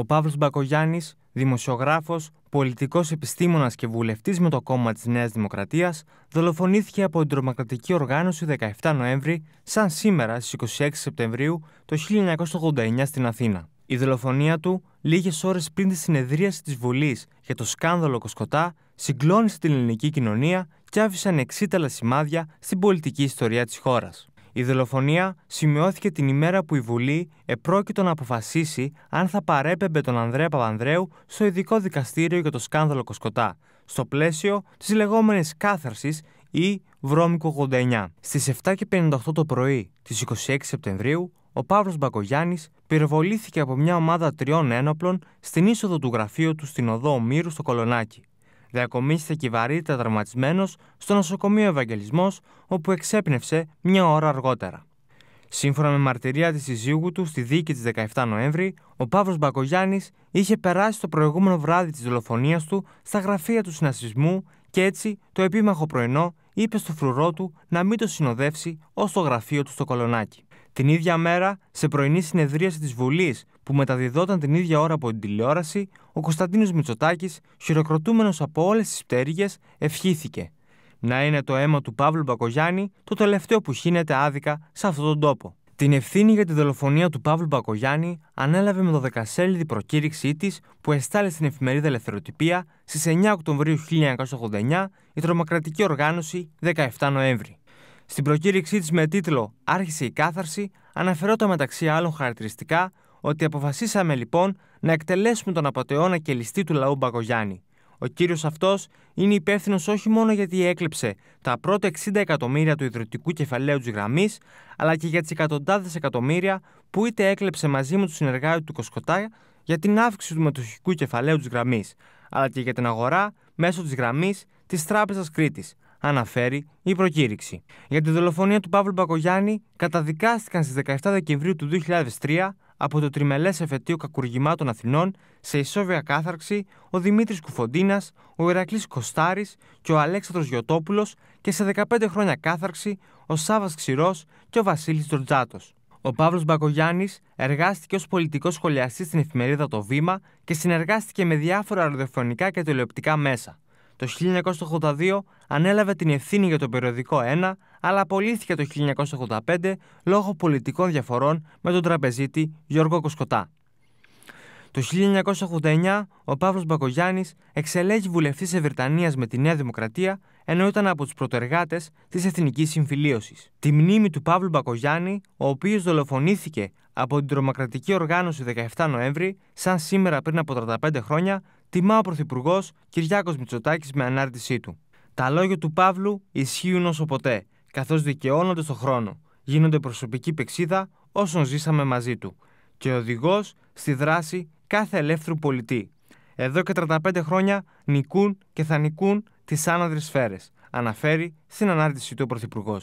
ο Παύλος Μπακογιάννης, δημοσιογράφος, πολιτικός επιστήμονας και βουλευτής με το κόμμα της Νέας Δημοκρατίας, δολοφονήθηκε από την τρομοκρατική οργάνωση 17 Νοέμβρη, σαν σήμερα στις 26 Σεπτεμβρίου το 1989 στην Αθήνα. Η δολοφονία του, λίγες ώρες πριν τη συνεδρίαση της Βουλής για το σκάνδαλο Κοσκοτά, συγκλώνησε την ελληνική κοινωνία και άφησαν εξίταλα σημάδια στην πολιτική ιστορία της χώρας. Η δολοφονία σημειώθηκε την ημέρα που η Βουλή επρόκειτο να αποφασίσει αν θα παρέπεμπε τον Ανδρέα Παπανδρέου στο ειδικό δικαστήριο για το σκάνδαλο Κοσκοτά, στο πλαίσιο της λεγόμενης κάθαρσης ή Βρώμικο 89. Στις 7.58 το πρωί της 26 Σεπτεμβρίου, ο Παύλος Μπακογιάννης πυροβολήθηκε από μια ομάδα τριών ένοπλων στην είσοδο του γραφείου του στην οδό Ομήρου στο Κολονάκι διακομίστηκε βαρύτητα τραυματισμένος στο νοσοκομείο Ευαγγελισμός, όπου εξέπνευσε μια ώρα αργότερα. Σύμφωνα με μαρτυρία της συζύγου του στη δίκη της 17 Νοέμβρη, ο Παύλος Μπακογιάννης είχε περάσει το προηγούμενο βράδυ της δολοφονίας του στα γραφεία του συνασπισμού και έτσι το επίμαχο πρωινό είπε στο φρουρό του να μην το συνοδεύσει ως το γραφείο του στο Κολονάκι. Την ίδια μέρα, σε πρωινή συνεδρίαση της Βουλής που μεταδιδόταν την ίδια ώρα από την τηλεόραση, ο Κωνσταντίνος Μητσοτάκης, χειροκροτούμενος από όλες τις πτέρυγες, ευχήθηκε. Να είναι το αίμα του Παύλου Μπακογιάννη το τελευταίο που χύνεται άδικα σε αυτόν τον τόπο. Την ευθύνη για τη δολοφονία του Παύλου Μπακογιάννη ανέλαβε με το δεκασέλιδη προκήρυξή της που εστάλει στην εφημερίδα Ελευθεροτυπία στις 9 Οκτωβρίου 1989 η τρομοκρατική οργάνωση 17 Νοέμβρη. Στην προκήρυξή της με τίτλο Άρχισε η κάθαρση, αναφερόταν μεταξύ άλλων χαρακτηριστικά ότι αποφασίσαμε λοιπόν να εκτελέσουμε τον απαταιώνα και ληστή του λαού Μπαγκογιάννη. Ο κύριος αυτός είναι υπεύθυνος όχι μόνο γιατί έκλεψε τα πρώτα 60 εκατομμύρια του ιδρυτικού κεφαλαίου της γραμμής, αλλά και για τις εκατοντάδες εκατομμύρια που είτε έκλεψε μαζί με του συνεργάτε του Κοσκοτά για την αύξηση του μετοχικού κεφαλαίου της γραμμής, αλλά και για την αγορά μέσω της γραμμής της Τράπεζας Κρήτης, αναφέρει η προκήρυξη. Για τη δολοφονία του Παύλου Μπακογιάννη καταδικάστηκαν στις 17 Δεκεμβρίου του 2003 από το Τριμελές εφετείο κακουργημάτων Αθηνών σε ισόβια κάθαρξη ο Δημήτρης Κουφοντίνας, ο Ηρακλής Κοστάρης και ο Αλέξανδρος Γιωτόπουλος και σε 15 χρόνια κάθαρξη ο Σάβας Ξηρός και ο Βασίλης Τροτζάτος. Ο Παύλος Μπακογιάννης εργάστηκε ως πολιτικός σχολιαστής στην εφημερίδα Το Βήμα και συνεργάστηκε με διάφορα ραδιοφωνικά και τηλεοπτικά μέσα. Το 1982 ανέλαβε την ευθύνη για το περιοδικό 1, αλλά απολύθηκε το 1985 λόγω πολιτικών διαφορών με τον τραπεζίτη Γιώργο Κοσκοτά. Το 1989 ο Παύλος Μπακογιάννης εξελέγει βουλευτής Ευρυτανίας με τη Νέα Δημοκρατία ενώ ήταν από τους προτεργάτες της Εθνικής Συμφιλίωσης. Τη μνήμη του Παύλου Μπακογιάννη, ο οποίος δολοφονήθηκε από την τρομοκρατική οργάνωση 17 Νοέμβρη, σαν σήμερα πριν από 35 χρόνια, τιμά ο Πρωθυπουργός Κυριάκος Μητσοτάκης με ανάρτησή του. Τα λόγια του Παύλου ισχύουν όσο ποτέ, καθώς δικαιώνονται στον χρόνο, γίνονται προσωπική πεξίδα όσων ζήσαμε μαζί του και οδηγός στη δράση κάθε ελεύθερου πολιτή. Εδώ και 35 χρόνια νικούν και θα νικούν τις άναδρες σφαίρες, αναφέρει στην ανάρτησή του ο Πρωθυπουργός.